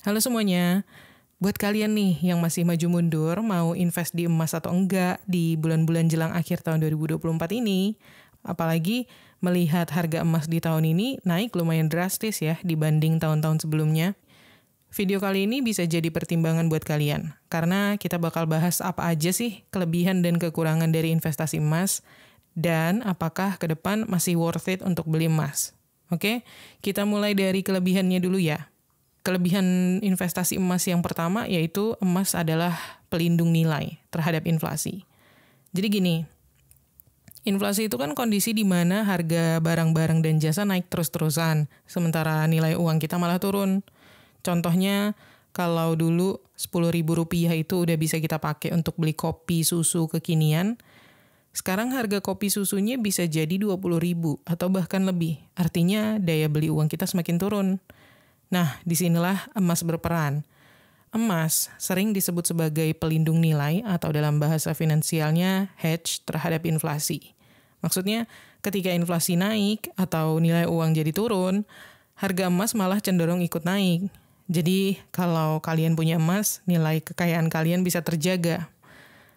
Halo semuanya. Buat kalian nih yang masih maju mundur, mau invest di emas atau enggak di bulan-bulan jelang akhir tahun 2024 ini, apalagi melihat harga emas di tahun ini naik lumayan drastis ya dibanding tahun-tahun sebelumnya. Video kali ini bisa jadi pertimbangan buat kalian, karena kita bakal bahas apa aja sih kelebihan dan kekurangan dari investasi emas, dan apakah ke depan masih worth it untuk beli emas. Oke, kita mulai dari kelebihannya dulu ya kelebihan investasi emas yang pertama yaitu emas adalah pelindung nilai terhadap inflasi. Jadi gini, inflasi itu kan kondisi di mana harga barang-barang dan jasa naik terus-terusan, sementara nilai uang kita malah turun. Contohnya, kalau dulu Rp10.000 itu udah bisa kita pakai untuk beli kopi susu kekinian, sekarang harga kopi susunya bisa jadi Rp20.000 atau bahkan lebih. Artinya daya beli uang kita semakin turun. Nah, disinilah emas berperan. Emas sering disebut sebagai pelindung nilai atau dalam bahasa finansialnya hedge terhadap inflasi. Maksudnya, ketika inflasi naik atau nilai uang jadi turun, harga emas malah cenderung ikut naik. Jadi, kalau kalian punya emas, nilai kekayaan kalian bisa terjaga.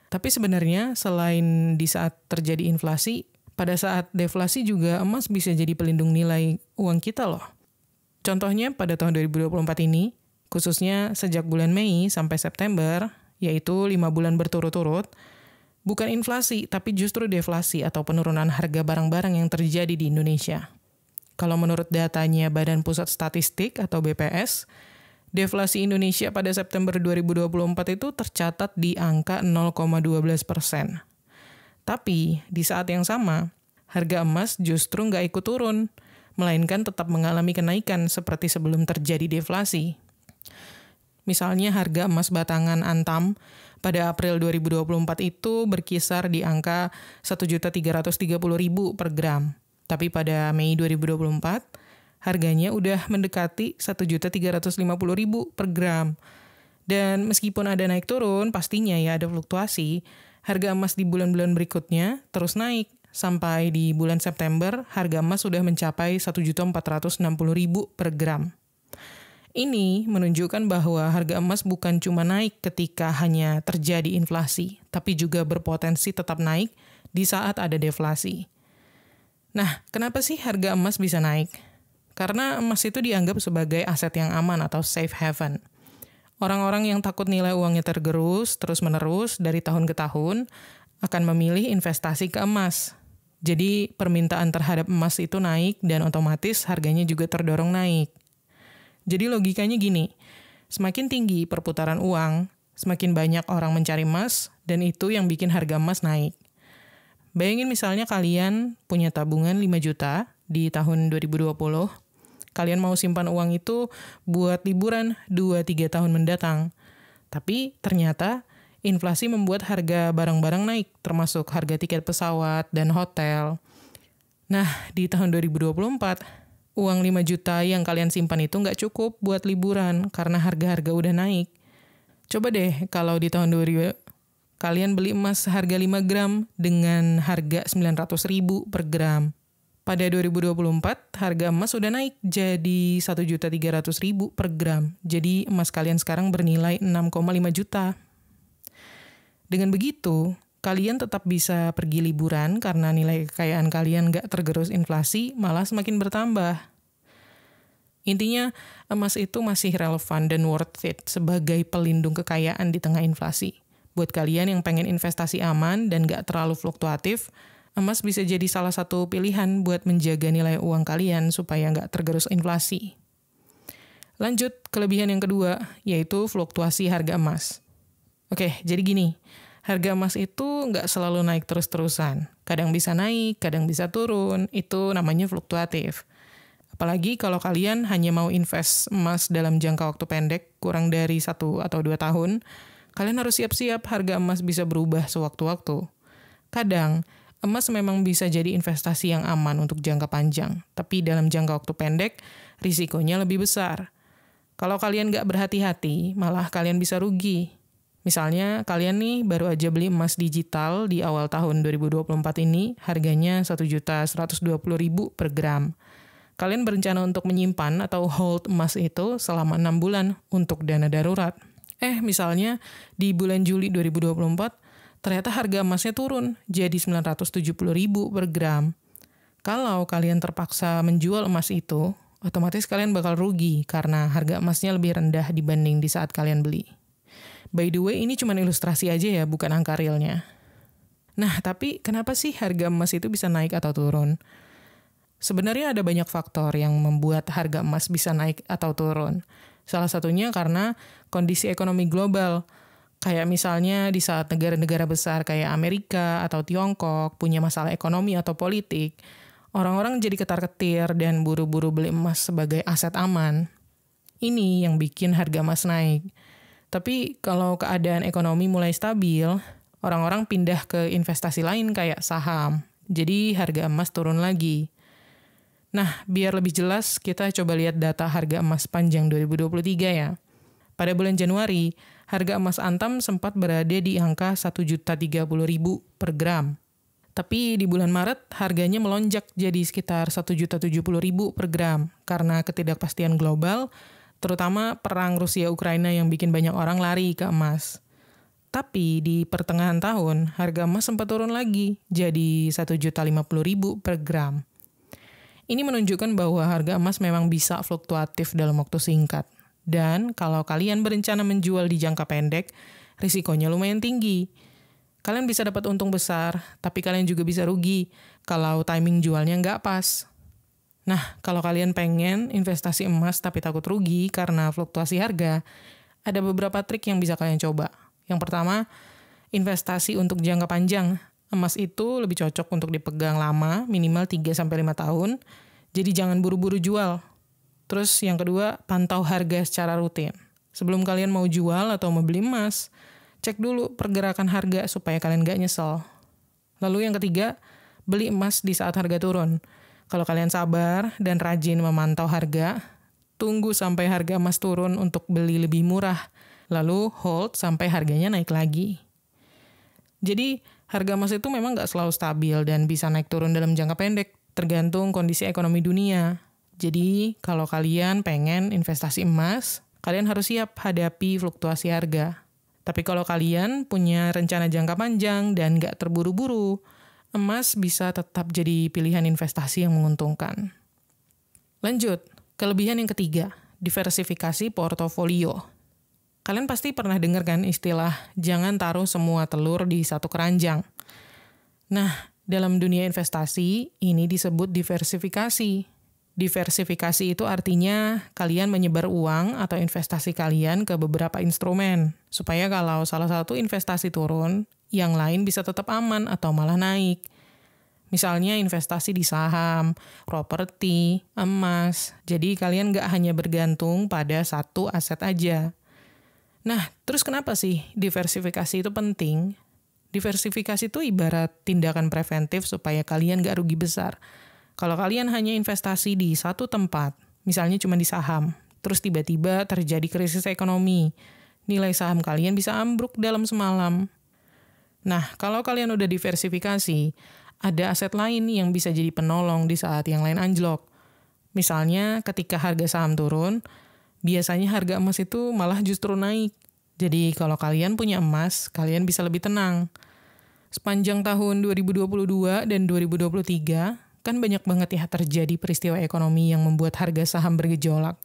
Tapi sebenarnya selain di saat terjadi inflasi, pada saat deflasi juga emas bisa jadi pelindung nilai uang kita loh. Contohnya pada tahun 2024 ini, khususnya sejak bulan Mei sampai September, yaitu 5 bulan berturut-turut, bukan inflasi tapi justru deflasi atau penurunan harga barang-barang yang terjadi di Indonesia. Kalau menurut datanya Badan Pusat Statistik atau BPS, deflasi Indonesia pada September 2024 itu tercatat di angka 0,12 persen. Tapi di saat yang sama, harga emas justru nggak ikut turun – melainkan tetap mengalami kenaikan seperti sebelum terjadi deflasi. Misalnya harga emas batangan Antam pada April 2024 itu berkisar di angka 1.330.000 per gram. Tapi pada Mei 2024 harganya udah mendekati 1.350.000 per gram. Dan meskipun ada naik turun, pastinya ya ada fluktuasi, harga emas di bulan-bulan berikutnya terus naik sampai di bulan September, harga emas sudah mencapai 1.460.000 per gram. Ini menunjukkan bahwa harga emas bukan cuma naik ketika hanya terjadi inflasi, tapi juga berpotensi tetap naik di saat ada deflasi. Nah, kenapa sih harga emas bisa naik? Karena emas itu dianggap sebagai aset yang aman atau safe haven. Orang-orang yang takut nilai uangnya tergerus terus-menerus dari tahun ke tahun akan memilih investasi ke emas jadi permintaan terhadap emas itu naik dan otomatis harganya juga terdorong naik. Jadi logikanya gini, semakin tinggi perputaran uang, semakin banyak orang mencari emas dan itu yang bikin harga emas naik. Bayangin misalnya kalian punya tabungan 5 juta di tahun 2020, kalian mau simpan uang itu buat liburan 2-3 tahun mendatang. Tapi ternyata inflasi membuat harga barang-barang naik, termasuk harga tiket pesawat dan hotel. Nah, di tahun 2024, uang 5 juta yang kalian simpan itu nggak cukup buat liburan karena harga-harga udah naik. Coba deh kalau di tahun 2000 kalian beli emas harga 5 gram dengan harga 900 ribu per gram. Pada 2024, harga emas sudah naik jadi 1.300.000 per gram. Jadi emas kalian sekarang bernilai 6,5 juta. Dengan begitu, kalian tetap bisa pergi liburan karena nilai kekayaan kalian gak tergerus inflasi, malah semakin bertambah. Intinya, emas itu masih relevan dan worth it sebagai pelindung kekayaan di tengah inflasi. Buat kalian yang pengen investasi aman dan gak terlalu fluktuatif, emas bisa jadi salah satu pilihan buat menjaga nilai uang kalian supaya gak tergerus inflasi. Lanjut, kelebihan yang kedua, yaitu fluktuasi harga emas. Oke, jadi gini, harga emas itu nggak selalu naik terus-terusan. Kadang bisa naik, kadang bisa turun. Itu namanya fluktuatif. Apalagi kalau kalian hanya mau invest emas dalam jangka waktu pendek, kurang dari satu atau dua tahun, kalian harus siap-siap harga emas bisa berubah sewaktu-waktu. Kadang, emas memang bisa jadi investasi yang aman untuk jangka panjang, tapi dalam jangka waktu pendek, risikonya lebih besar. Kalau kalian nggak berhati-hati, malah kalian bisa rugi. Misalnya kalian nih baru aja beli emas digital di awal tahun 2024 ini harganya 1.120.000 per gram. Kalian berencana untuk menyimpan atau hold emas itu selama 6 bulan untuk dana darurat. Eh, misalnya di bulan Juli 2024 ternyata harga emasnya turun jadi 970.000 per gram. Kalau kalian terpaksa menjual emas itu, otomatis kalian bakal rugi karena harga emasnya lebih rendah dibanding di saat kalian beli. By the way, ini cuma ilustrasi aja ya, bukan angka realnya. Nah, tapi kenapa sih harga emas itu bisa naik atau turun? Sebenarnya ada banyak faktor yang membuat harga emas bisa naik atau turun. Salah satunya karena kondisi ekonomi global. Kayak misalnya di saat negara-negara besar kayak Amerika atau Tiongkok punya masalah ekonomi atau politik, orang-orang jadi ketar-ketir dan buru-buru beli emas sebagai aset aman. Ini yang bikin harga emas naik. Tapi kalau keadaan ekonomi mulai stabil, orang-orang pindah ke investasi lain kayak saham. Jadi harga emas turun lagi. Nah, biar lebih jelas, kita coba lihat data harga emas panjang 2023 ya. Pada bulan Januari, harga emas Antam sempat berada di angka 1.030.000 per gram. Tapi di bulan Maret harganya melonjak jadi sekitar 1.070.000 per gram karena ketidakpastian global terutama perang Rusia-Ukraina yang bikin banyak orang lari ke emas. Tapi di pertengahan tahun, harga emas sempat turun lagi, jadi 1.050.000 per gram. Ini menunjukkan bahwa harga emas memang bisa fluktuatif dalam waktu singkat. Dan kalau kalian berencana menjual di jangka pendek, risikonya lumayan tinggi. Kalian bisa dapat untung besar, tapi kalian juga bisa rugi kalau timing jualnya nggak pas. Nah, kalau kalian pengen investasi emas tapi takut rugi karena fluktuasi harga, ada beberapa trik yang bisa kalian coba. Yang pertama, investasi untuk jangka panjang. Emas itu lebih cocok untuk dipegang lama, minimal 3 sampai 5 tahun. Jadi jangan buru-buru jual. Terus yang kedua, pantau harga secara rutin. Sebelum kalian mau jual atau mau beli emas, cek dulu pergerakan harga supaya kalian gak nyesel. Lalu yang ketiga, beli emas di saat harga turun. Kalau kalian sabar dan rajin memantau harga, tunggu sampai harga emas turun untuk beli lebih murah, lalu hold sampai harganya naik lagi. Jadi, harga emas itu memang nggak selalu stabil dan bisa naik turun dalam jangka pendek, tergantung kondisi ekonomi dunia. Jadi, kalau kalian pengen investasi emas, kalian harus siap hadapi fluktuasi harga. Tapi kalau kalian punya rencana jangka panjang dan nggak terburu-buru, emas bisa tetap jadi pilihan investasi yang menguntungkan. Lanjut, kelebihan yang ketiga, diversifikasi portofolio. Kalian pasti pernah dengar kan istilah jangan taruh semua telur di satu keranjang. Nah, dalam dunia investasi ini disebut diversifikasi. Diversifikasi itu artinya kalian menyebar uang atau investasi kalian ke beberapa instrumen, supaya kalau salah satu investasi turun, yang lain bisa tetap aman atau malah naik. Misalnya investasi di saham, properti, emas. Jadi kalian nggak hanya bergantung pada satu aset aja. Nah, terus kenapa sih diversifikasi itu penting? Diversifikasi itu ibarat tindakan preventif supaya kalian nggak rugi besar. Kalau kalian hanya investasi di satu tempat, misalnya cuma di saham, terus tiba-tiba terjadi krisis ekonomi, nilai saham kalian bisa ambruk dalam semalam. Nah, kalau kalian udah diversifikasi, ada aset lain yang bisa jadi penolong di saat yang lain anjlok. Misalnya ketika harga saham turun, biasanya harga emas itu malah justru naik. Jadi kalau kalian punya emas, kalian bisa lebih tenang. Sepanjang tahun 2022 dan 2023, kan banyak banget ya terjadi peristiwa ekonomi yang membuat harga saham bergejolak.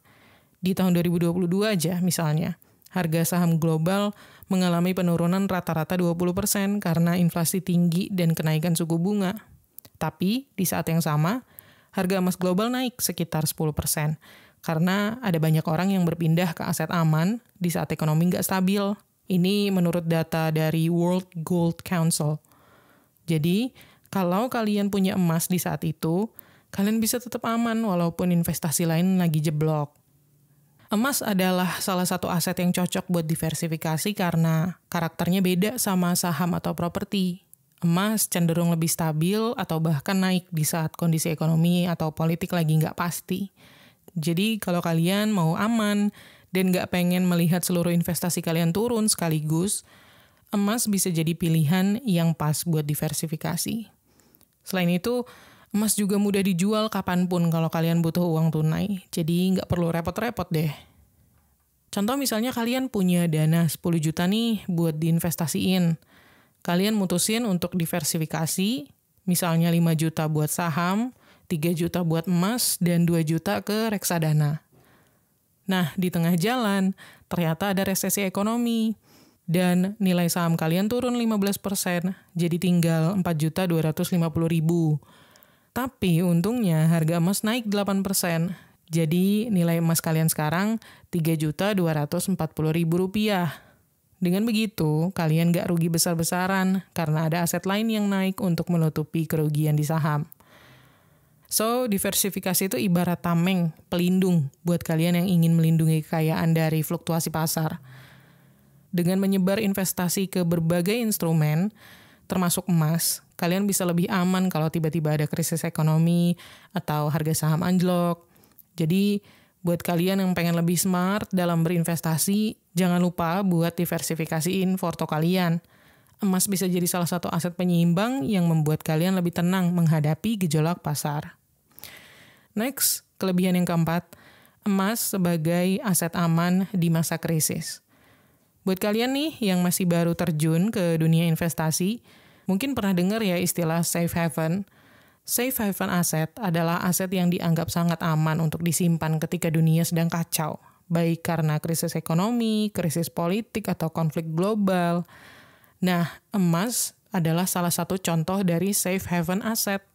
Di tahun 2022 aja misalnya, harga saham global mengalami penurunan rata-rata 20% karena inflasi tinggi dan kenaikan suku bunga. Tapi, di saat yang sama, harga emas global naik sekitar 10% karena ada banyak orang yang berpindah ke aset aman di saat ekonomi nggak stabil. Ini menurut data dari World Gold Council. Jadi, kalau kalian punya emas di saat itu, kalian bisa tetap aman walaupun investasi lain lagi jeblok. Emas adalah salah satu aset yang cocok buat diversifikasi karena karakternya beda sama saham atau properti. Emas cenderung lebih stabil atau bahkan naik di saat kondisi ekonomi atau politik lagi nggak pasti. Jadi kalau kalian mau aman dan nggak pengen melihat seluruh investasi kalian turun sekaligus, emas bisa jadi pilihan yang pas buat diversifikasi. Selain itu, Emas juga mudah dijual kapanpun kalau kalian butuh uang tunai, jadi nggak perlu repot-repot deh. Contoh misalnya kalian punya dana 10 juta nih buat diinvestasiin. Kalian mutusin untuk diversifikasi, misalnya 5 juta buat saham, 3 juta buat emas, dan 2 juta ke reksadana. Nah, di tengah jalan, ternyata ada resesi ekonomi dan nilai saham kalian turun 15%, jadi tinggal juta ribu. Tapi untungnya harga emas naik 8%. Jadi nilai emas kalian sekarang Rp3.240.000. Dengan begitu, kalian gak rugi besar-besaran karena ada aset lain yang naik untuk menutupi kerugian di saham. So, diversifikasi itu ibarat tameng, pelindung buat kalian yang ingin melindungi kekayaan dari fluktuasi pasar. Dengan menyebar investasi ke berbagai instrumen, termasuk emas, kalian bisa lebih aman kalau tiba-tiba ada krisis ekonomi atau harga saham anjlok. Jadi, buat kalian yang pengen lebih smart dalam berinvestasi, jangan lupa buat diversifikasiin porto kalian. Emas bisa jadi salah satu aset penyeimbang yang membuat kalian lebih tenang menghadapi gejolak pasar. Next, kelebihan yang keempat, emas sebagai aset aman di masa krisis. Buat kalian nih yang masih baru terjun ke dunia investasi, Mungkin pernah dengar ya istilah safe haven. Safe haven aset adalah aset yang dianggap sangat aman untuk disimpan ketika dunia sedang kacau, baik karena krisis ekonomi, krisis politik, atau konflik global. Nah, emas adalah salah satu contoh dari safe haven aset.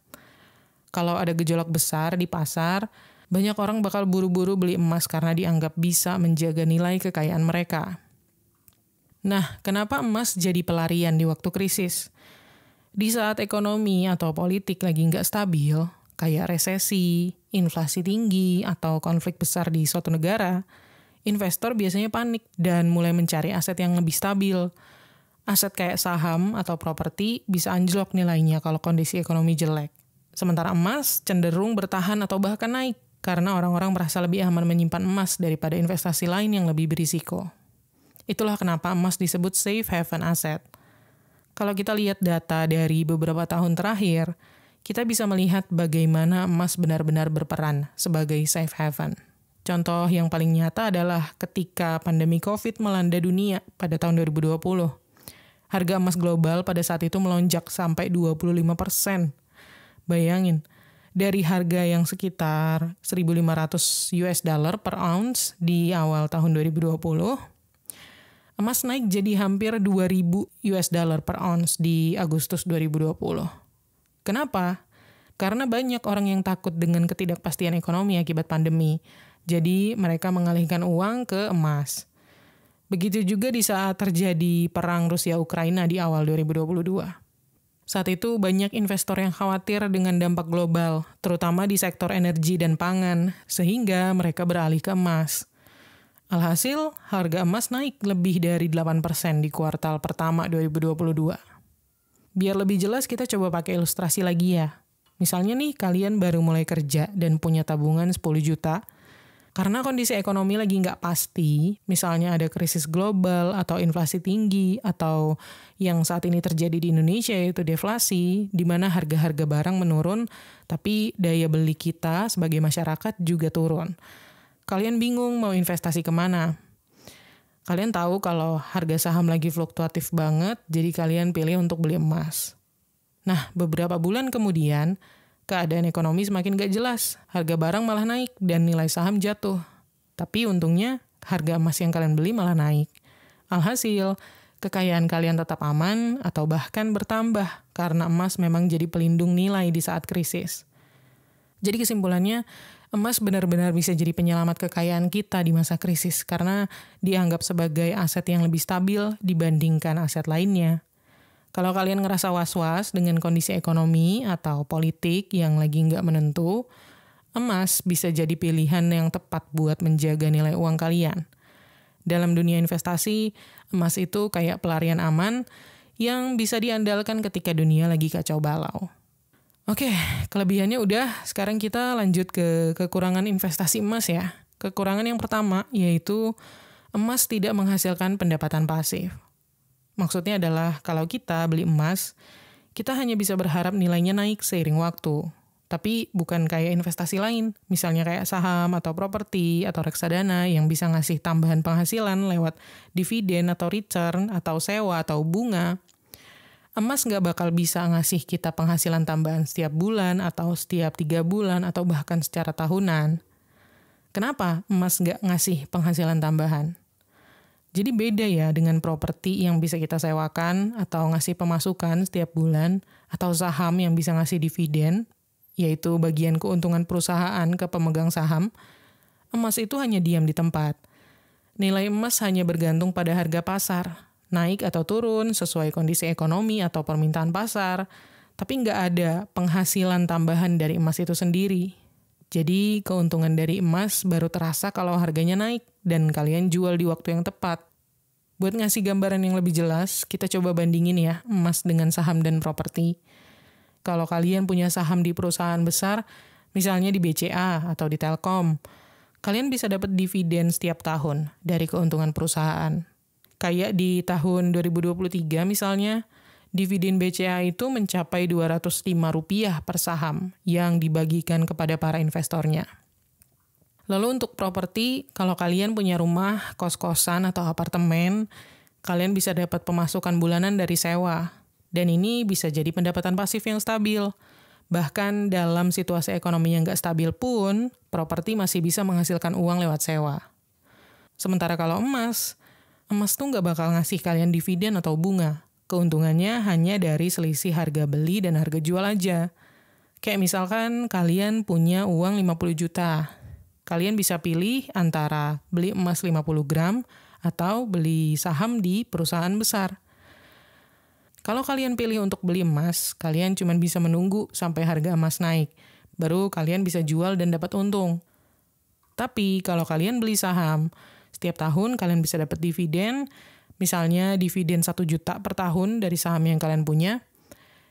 Kalau ada gejolak besar di pasar, banyak orang bakal buru-buru beli emas karena dianggap bisa menjaga nilai kekayaan mereka. Nah, kenapa emas jadi pelarian di waktu krisis? Di saat ekonomi atau politik lagi nggak stabil, kayak resesi, inflasi tinggi, atau konflik besar di suatu negara, investor biasanya panik dan mulai mencari aset yang lebih stabil. Aset kayak saham atau properti bisa anjlok nilainya kalau kondisi ekonomi jelek. Sementara emas cenderung bertahan atau bahkan naik karena orang-orang merasa lebih aman menyimpan emas daripada investasi lain yang lebih berisiko. Itulah kenapa emas disebut safe haven asset. Kalau kita lihat data dari beberapa tahun terakhir, kita bisa melihat bagaimana emas benar-benar berperan sebagai safe haven. Contoh yang paling nyata adalah ketika pandemi COVID melanda dunia pada tahun 2020. Harga emas global pada saat itu melonjak sampai 25 persen. Bayangin, dari harga yang sekitar 1.500 US dollar per ounce di awal tahun 2020, emas naik jadi hampir 2000 US dollar per ounce di Agustus 2020. Kenapa? Karena banyak orang yang takut dengan ketidakpastian ekonomi akibat pandemi. Jadi mereka mengalihkan uang ke emas. Begitu juga di saat terjadi perang Rusia-Ukraina di awal 2022. Saat itu banyak investor yang khawatir dengan dampak global, terutama di sektor energi dan pangan, sehingga mereka beralih ke emas. Alhasil, harga emas naik lebih dari 8% di kuartal pertama 2022. Biar lebih jelas, kita coba pakai ilustrasi lagi ya. Misalnya nih, kalian baru mulai kerja dan punya tabungan 10 juta, karena kondisi ekonomi lagi nggak pasti, misalnya ada krisis global atau inflasi tinggi atau yang saat ini terjadi di Indonesia yaitu deflasi, di mana harga-harga barang menurun, tapi daya beli kita sebagai masyarakat juga turun kalian bingung mau investasi kemana. Kalian tahu kalau harga saham lagi fluktuatif banget, jadi kalian pilih untuk beli emas. Nah, beberapa bulan kemudian, keadaan ekonomi semakin gak jelas. Harga barang malah naik dan nilai saham jatuh. Tapi untungnya, harga emas yang kalian beli malah naik. Alhasil, kekayaan kalian tetap aman atau bahkan bertambah karena emas memang jadi pelindung nilai di saat krisis. Jadi kesimpulannya, emas benar-benar bisa jadi penyelamat kekayaan kita di masa krisis karena dianggap sebagai aset yang lebih stabil dibandingkan aset lainnya. Kalau kalian ngerasa was-was dengan kondisi ekonomi atau politik yang lagi nggak menentu, emas bisa jadi pilihan yang tepat buat menjaga nilai uang kalian. Dalam dunia investasi, emas itu kayak pelarian aman yang bisa diandalkan ketika dunia lagi kacau balau. Oke, kelebihannya udah. Sekarang kita lanjut ke kekurangan investasi emas ya. Kekurangan yang pertama yaitu emas tidak menghasilkan pendapatan pasif. Maksudnya adalah kalau kita beli emas, kita hanya bisa berharap nilainya naik seiring waktu. Tapi bukan kayak investasi lain, misalnya kayak saham atau properti atau reksadana yang bisa ngasih tambahan penghasilan lewat dividen atau return atau sewa atau bunga emas nggak bakal bisa ngasih kita penghasilan tambahan setiap bulan atau setiap tiga bulan atau bahkan secara tahunan. Kenapa emas nggak ngasih penghasilan tambahan? Jadi beda ya dengan properti yang bisa kita sewakan atau ngasih pemasukan setiap bulan atau saham yang bisa ngasih dividen, yaitu bagian keuntungan perusahaan ke pemegang saham. Emas itu hanya diam di tempat. Nilai emas hanya bergantung pada harga pasar, naik atau turun sesuai kondisi ekonomi atau permintaan pasar, tapi nggak ada penghasilan tambahan dari emas itu sendiri. Jadi keuntungan dari emas baru terasa kalau harganya naik dan kalian jual di waktu yang tepat. Buat ngasih gambaran yang lebih jelas, kita coba bandingin ya emas dengan saham dan properti. Kalau kalian punya saham di perusahaan besar, misalnya di BCA atau di Telkom, kalian bisa dapat dividen setiap tahun dari keuntungan perusahaan kayak di tahun 2023 misalnya, dividen BCA itu mencapai Rp205 per saham yang dibagikan kepada para investornya. Lalu untuk properti, kalau kalian punya rumah, kos-kosan, atau apartemen, kalian bisa dapat pemasukan bulanan dari sewa. Dan ini bisa jadi pendapatan pasif yang stabil. Bahkan dalam situasi ekonomi yang nggak stabil pun, properti masih bisa menghasilkan uang lewat sewa. Sementara kalau emas, emas tuh nggak bakal ngasih kalian dividen atau bunga. Keuntungannya hanya dari selisih harga beli dan harga jual aja. Kayak misalkan kalian punya uang 50 juta. Kalian bisa pilih antara beli emas 50 gram atau beli saham di perusahaan besar. Kalau kalian pilih untuk beli emas, kalian cuma bisa menunggu sampai harga emas naik. Baru kalian bisa jual dan dapat untung. Tapi kalau kalian beli saham, setiap tahun kalian bisa dapat dividen, misalnya dividen 1 juta per tahun dari saham yang kalian punya.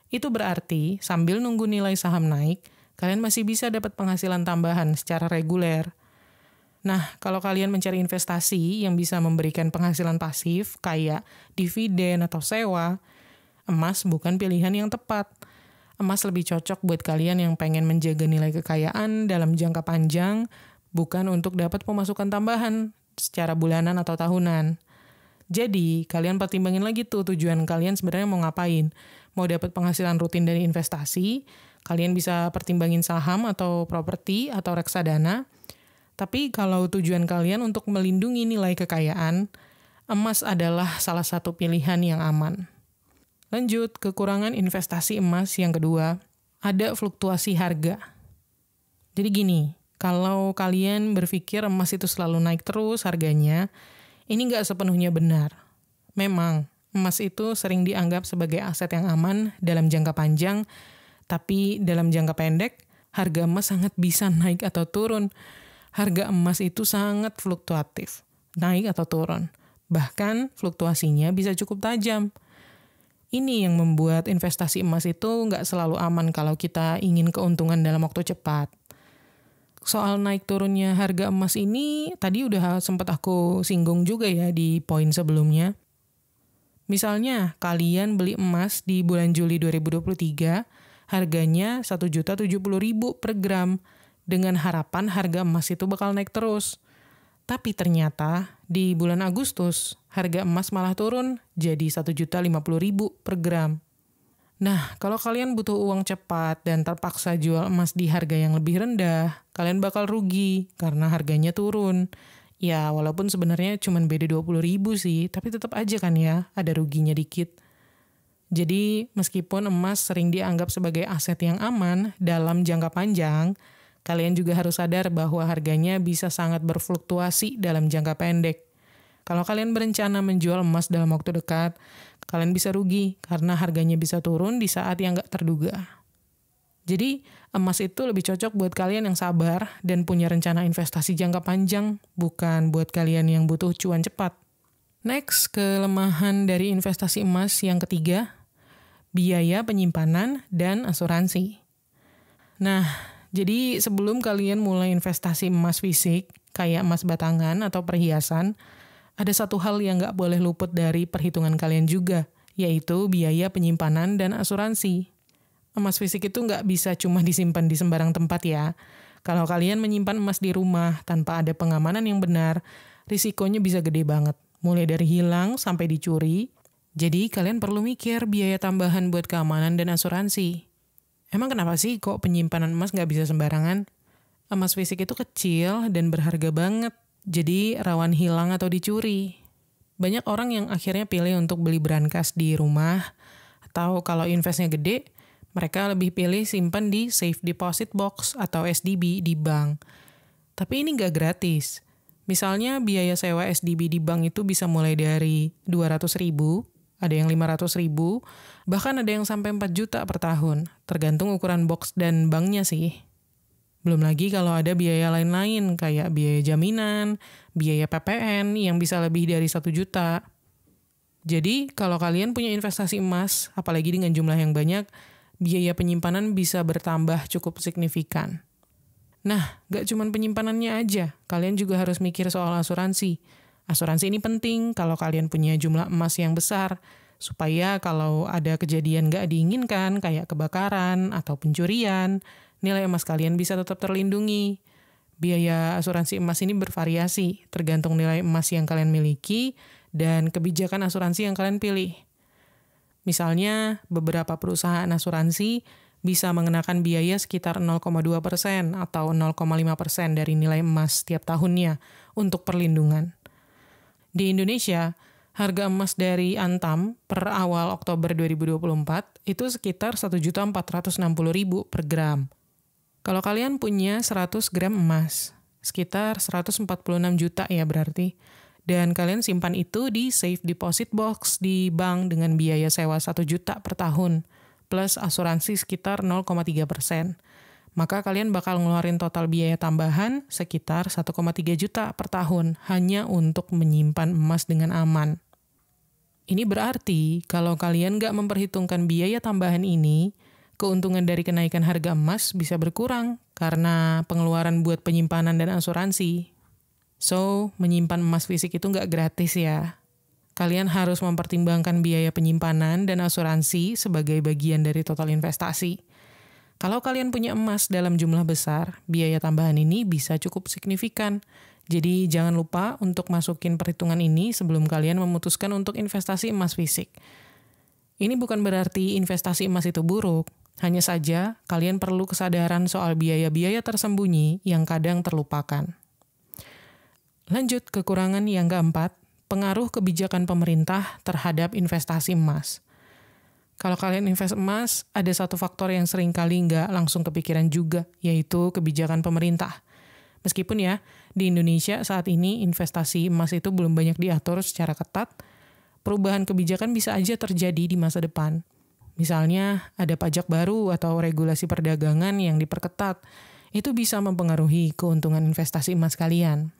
Itu berarti sambil nunggu nilai saham naik, kalian masih bisa dapat penghasilan tambahan secara reguler. Nah, kalau kalian mencari investasi yang bisa memberikan penghasilan pasif kayak dividen atau sewa, emas bukan pilihan yang tepat. Emas lebih cocok buat kalian yang pengen menjaga nilai kekayaan dalam jangka panjang, bukan untuk dapat pemasukan tambahan secara bulanan atau tahunan. Jadi, kalian pertimbangin lagi tuh tujuan kalian sebenarnya mau ngapain. Mau dapat penghasilan rutin dari investasi, kalian bisa pertimbangin saham atau properti atau reksadana. Tapi kalau tujuan kalian untuk melindungi nilai kekayaan, emas adalah salah satu pilihan yang aman. Lanjut, kekurangan investasi emas yang kedua, ada fluktuasi harga. Jadi gini, kalau kalian berpikir emas itu selalu naik terus harganya, ini nggak sepenuhnya benar. Memang, emas itu sering dianggap sebagai aset yang aman dalam jangka panjang, tapi dalam jangka pendek, harga emas sangat bisa naik atau turun. Harga emas itu sangat fluktuatif, naik atau turun. Bahkan fluktuasinya bisa cukup tajam. Ini yang membuat investasi emas itu nggak selalu aman kalau kita ingin keuntungan dalam waktu cepat soal naik turunnya harga emas ini tadi udah sempat aku singgung juga ya di poin sebelumnya. Misalnya kalian beli emas di bulan Juli 2023, harganya 1.070.000 per gram dengan harapan harga emas itu bakal naik terus. Tapi ternyata di bulan Agustus harga emas malah turun jadi 1.050.000 per gram. Nah, kalau kalian butuh uang cepat dan terpaksa jual emas di harga yang lebih rendah, kalian bakal rugi karena harganya turun. Ya, walaupun sebenarnya cuma beda dua puluh ribu sih, tapi tetap aja kan ya, ada ruginya dikit. Jadi, meskipun emas sering dianggap sebagai aset yang aman dalam jangka panjang, kalian juga harus sadar bahwa harganya bisa sangat berfluktuasi dalam jangka pendek. Kalau kalian berencana menjual emas dalam waktu dekat, kalian bisa rugi karena harganya bisa turun di saat yang nggak terduga. Jadi emas itu lebih cocok buat kalian yang sabar dan punya rencana investasi jangka panjang, bukan buat kalian yang butuh cuan cepat. Next, kelemahan dari investasi emas yang ketiga, biaya penyimpanan dan asuransi. Nah, jadi sebelum kalian mulai investasi emas fisik, kayak emas batangan atau perhiasan, ada satu hal yang nggak boleh luput dari perhitungan kalian juga, yaitu biaya penyimpanan dan asuransi emas fisik itu nggak bisa cuma disimpan di sembarang tempat ya. Kalau kalian menyimpan emas di rumah tanpa ada pengamanan yang benar, risikonya bisa gede banget. Mulai dari hilang sampai dicuri. Jadi kalian perlu mikir biaya tambahan buat keamanan dan asuransi. Emang kenapa sih kok penyimpanan emas nggak bisa sembarangan? Emas fisik itu kecil dan berharga banget, jadi rawan hilang atau dicuri. Banyak orang yang akhirnya pilih untuk beli brankas di rumah, atau kalau investnya gede, mereka lebih pilih simpan di safe deposit box atau SDB di bank. Tapi ini nggak gratis. Misalnya biaya sewa SDB di bank itu bisa mulai dari 200 ribu, ada yang 500 ribu, bahkan ada yang sampai 4 juta per tahun, tergantung ukuran box dan banknya sih. Belum lagi kalau ada biaya lain-lain kayak biaya jaminan, biaya PPN yang bisa lebih dari 1 juta. Jadi, kalau kalian punya investasi emas, apalagi dengan jumlah yang banyak, biaya penyimpanan bisa bertambah cukup signifikan. Nah, gak cuma penyimpanannya aja, kalian juga harus mikir soal asuransi. Asuransi ini penting kalau kalian punya jumlah emas yang besar, supaya kalau ada kejadian gak diinginkan, kayak kebakaran atau pencurian, nilai emas kalian bisa tetap terlindungi. Biaya asuransi emas ini bervariasi, tergantung nilai emas yang kalian miliki dan kebijakan asuransi yang kalian pilih. Misalnya, beberapa perusahaan asuransi bisa mengenakan biaya sekitar 0,2 persen atau 0,5 persen dari nilai emas setiap tahunnya untuk perlindungan. Di Indonesia, harga emas dari Antam per awal Oktober 2024 itu sekitar 1.460.000 per gram. Kalau kalian punya 100 gram emas, sekitar 146 juta ya berarti dan kalian simpan itu di safe deposit box di bank dengan biaya sewa 1 juta per tahun plus asuransi sekitar 0,3 persen. Maka kalian bakal ngeluarin total biaya tambahan sekitar 1,3 juta per tahun hanya untuk menyimpan emas dengan aman. Ini berarti kalau kalian nggak memperhitungkan biaya tambahan ini, keuntungan dari kenaikan harga emas bisa berkurang karena pengeluaran buat penyimpanan dan asuransi So, menyimpan emas fisik itu nggak gratis ya. Kalian harus mempertimbangkan biaya penyimpanan dan asuransi sebagai bagian dari total investasi. Kalau kalian punya emas dalam jumlah besar, biaya tambahan ini bisa cukup signifikan. Jadi jangan lupa untuk masukin perhitungan ini sebelum kalian memutuskan untuk investasi emas fisik. Ini bukan berarti investasi emas itu buruk, hanya saja kalian perlu kesadaran soal biaya-biaya tersembunyi yang kadang terlupakan. Lanjut, kekurangan yang keempat, pengaruh kebijakan pemerintah terhadap investasi emas. Kalau kalian invest emas, ada satu faktor yang sering kali nggak langsung kepikiran juga, yaitu kebijakan pemerintah. Meskipun ya, di Indonesia saat ini investasi emas itu belum banyak diatur secara ketat, perubahan kebijakan bisa aja terjadi di masa depan. Misalnya, ada pajak baru atau regulasi perdagangan yang diperketat, itu bisa mempengaruhi keuntungan investasi emas kalian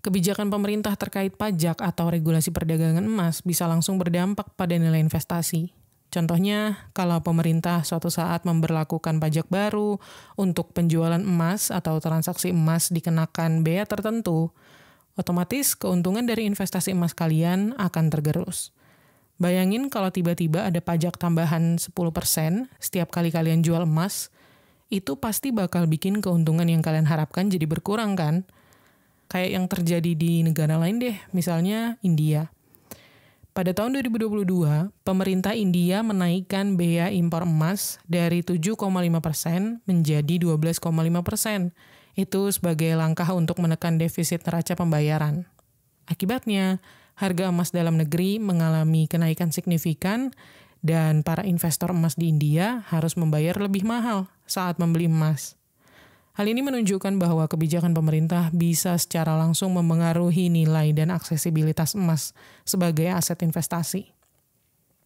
kebijakan pemerintah terkait pajak atau regulasi perdagangan emas bisa langsung berdampak pada nilai investasi. Contohnya, kalau pemerintah suatu saat memberlakukan pajak baru untuk penjualan emas atau transaksi emas dikenakan bea tertentu, otomatis keuntungan dari investasi emas kalian akan tergerus. Bayangin kalau tiba-tiba ada pajak tambahan 10% setiap kali kalian jual emas, itu pasti bakal bikin keuntungan yang kalian harapkan jadi berkurang kan? kayak yang terjadi di negara lain deh, misalnya India. Pada tahun 2022, pemerintah India menaikkan bea impor emas dari 7,5% persen menjadi 12,5%. persen. Itu sebagai langkah untuk menekan defisit neraca pembayaran. Akibatnya, harga emas dalam negeri mengalami kenaikan signifikan dan para investor emas di India harus membayar lebih mahal saat membeli emas. Hal ini menunjukkan bahwa kebijakan pemerintah bisa secara langsung memengaruhi nilai dan aksesibilitas emas sebagai aset investasi.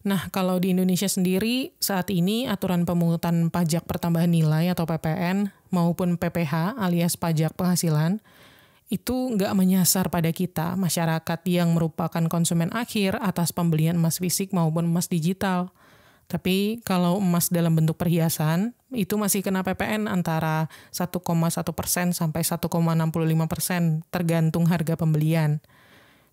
Nah, kalau di Indonesia sendiri, saat ini aturan pemungutan pajak pertambahan nilai atau PPN maupun PPH alias pajak penghasilan itu nggak menyasar pada kita, masyarakat yang merupakan konsumen akhir atas pembelian emas fisik maupun emas digital. Tapi kalau emas dalam bentuk perhiasan, itu masih kena PPN antara 1,1 persen sampai 1,65 persen tergantung harga pembelian.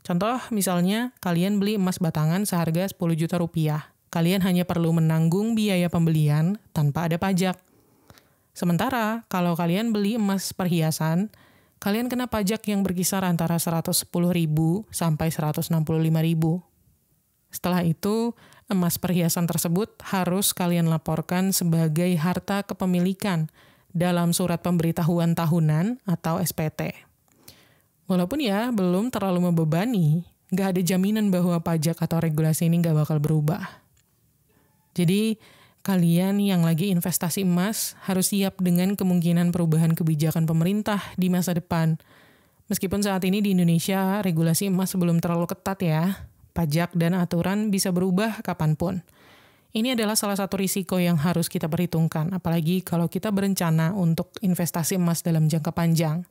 Contoh misalnya kalian beli emas batangan seharga 10 juta rupiah. Kalian hanya perlu menanggung biaya pembelian tanpa ada pajak. Sementara kalau kalian beli emas perhiasan, kalian kena pajak yang berkisar antara 110.000 sampai 165.000. Setelah itu, emas perhiasan tersebut harus kalian laporkan sebagai harta kepemilikan dalam surat pemberitahuan tahunan atau SPT. Walaupun ya belum terlalu membebani, nggak ada jaminan bahwa pajak atau regulasi ini nggak bakal berubah. Jadi, kalian yang lagi investasi emas harus siap dengan kemungkinan perubahan kebijakan pemerintah di masa depan. Meskipun saat ini di Indonesia regulasi emas belum terlalu ketat ya, pajak, dan aturan bisa berubah kapanpun. Ini adalah salah satu risiko yang harus kita perhitungkan, apalagi kalau kita berencana untuk investasi emas dalam jangka panjang.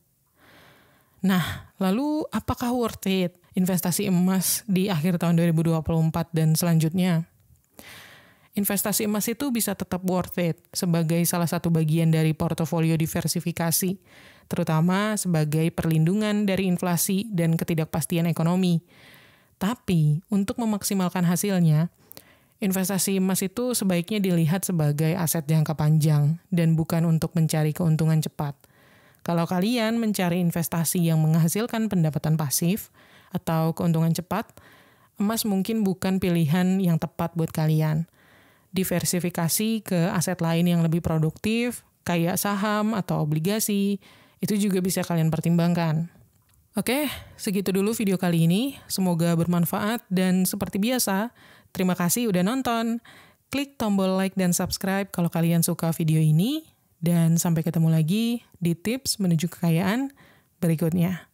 Nah, lalu apakah worth it investasi emas di akhir tahun 2024 dan selanjutnya? Investasi emas itu bisa tetap worth it sebagai salah satu bagian dari portofolio diversifikasi, terutama sebagai perlindungan dari inflasi dan ketidakpastian ekonomi tapi untuk memaksimalkan hasilnya, investasi emas itu sebaiknya dilihat sebagai aset jangka panjang dan bukan untuk mencari keuntungan cepat. Kalau kalian mencari investasi yang menghasilkan pendapatan pasif atau keuntungan cepat, emas mungkin bukan pilihan yang tepat buat kalian. Diversifikasi ke aset lain yang lebih produktif, kayak saham atau obligasi, itu juga bisa kalian pertimbangkan. Oke, segitu dulu video kali ini. Semoga bermanfaat dan seperti biasa, terima kasih udah nonton. Klik tombol like dan subscribe kalau kalian suka video ini. Dan sampai ketemu lagi di tips menuju kekayaan berikutnya.